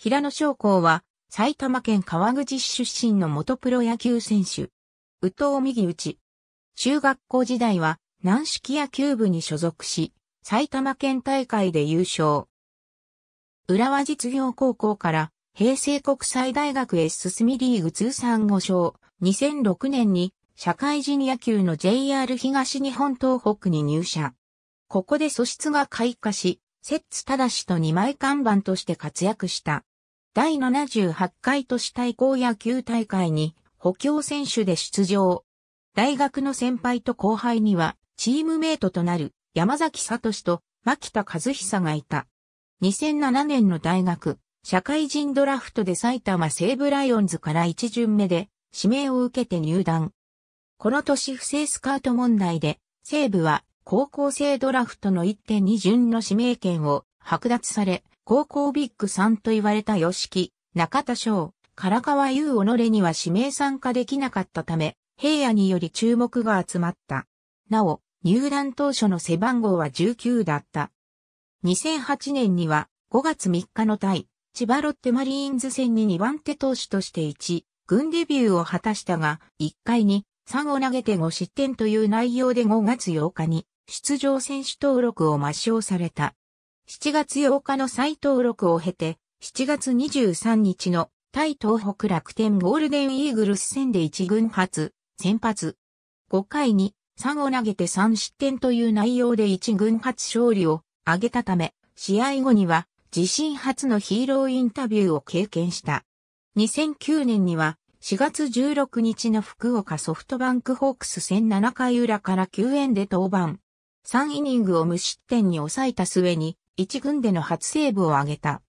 平野昌光は、埼玉県川口市出身の元プロ野球選手。宇藤右内。中学校時代は、軟式野球部に所属し、埼玉県大会で優勝。浦和実業高校から平成国際大学へ進みリーグ通算5勝、2006年に社会人野球の JR 東日本東北に入社。ここで素質が開花し、摂津正と二枚看板として活躍した。第78回都市対抗野球大会に補強選手で出場。大学の先輩と後輩にはチームメイトとなる山崎聡と牧田和久がいた。2007年の大学、社会人ドラフトで埼玉西武ライオンズから1巡目で指名を受けて入団。この年不正スカート問題で西武は高校生ドラフトの1.2巡の指名権を剥奪され、高校ビッグさんと言われた吉木、中田翔、唐川優己には指名参加できなかったため、平野により注目が集まった。なお、入団当初の背番号は19だった。2008年には5月3日の対、千葉ロッテマリーンズ戦に2番手投手として1、軍デビューを果たしたが、1回に3を投げて5失点という内容で5月8日に出場選手登録を抹消された。7月8日の再登録を経て、7月23日の対東北楽天ゴールデンイーグルス戦で1軍発、先発。5回に3を投げて3失点という内容で1軍初勝利を挙げたため、試合後には自身初のヒーローインタビューを経験した。2009年には4月16日の福岡ソフトバンクホークス戦7回裏から9円で登板。3イニングを無失点に抑えた末に一軍での初セーブを挙げた。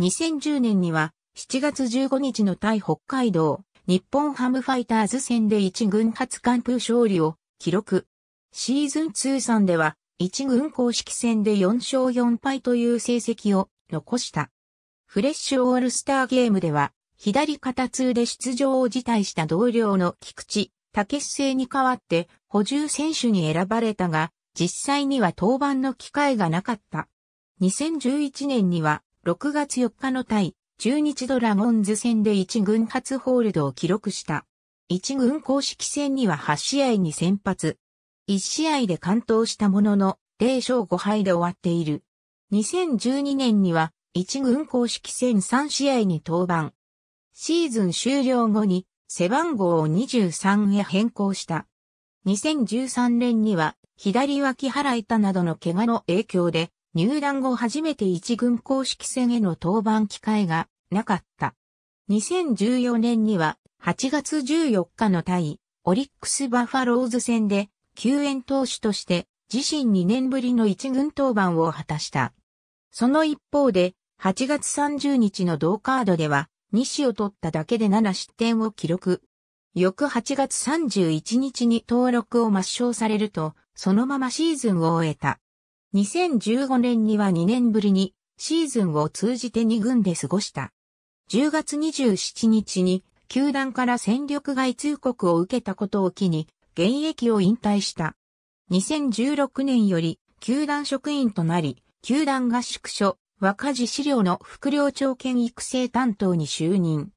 2010年には7月15日の対北海道日本ハムファイターズ戦で一軍初完封勝利を記録。シーズン通算では一軍公式戦で4勝4敗という成績を残した。フレッシュオールスターゲームでは左肩痛で出場を辞退した同僚の菊池武製に代わって補充選手に選ばれたが実際には登板の機会がなかった。2011年には6月4日の対中日ドラゴンズ戦で1軍初ホールドを記録した。1軍公式戦には8試合に先発。1試合で完投したものの0勝5敗で終わっている。2012年には1軍公式戦3試合に登板。シーズン終了後に背番号を23へ変更した。2013年には左脇腹痛などの怪我の影響で入団後初めて一軍公式戦への登板機会がなかった。2014年には8月14日の対オリックスバファローズ戦で救援投手として自身2年ぶりの一軍登板を果たした。その一方で8月30日の同カードでは死を取っただけで7失点を記録。翌8月31日に登録を抹消されると、そのままシーズンを終えた。2015年には2年ぶりにシーズンを通じて2軍で過ごした。10月27日に球団から戦力外通告を受けたことを機に現役を引退した。2016年より球団職員となり、球団合宿所、若地資料の副領長兼育成担当に就任。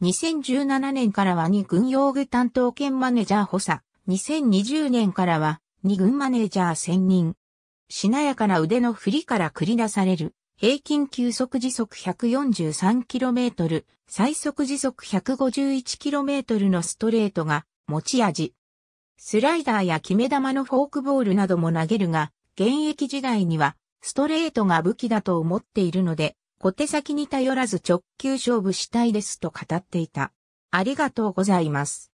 2017年からは2軍用具担当兼マネージャー補佐、2020年からは2軍マネージャー専任。しなやかな腕の振りから繰り出される、平均球速時速 143km、最速時速 151km のストレートが持ち味。スライダーや決め球のフォークボールなども投げるが、現役時代にはストレートが武器だと思っているので、小手先に頼らず直球勝負したいですと語っていた。ありがとうございます。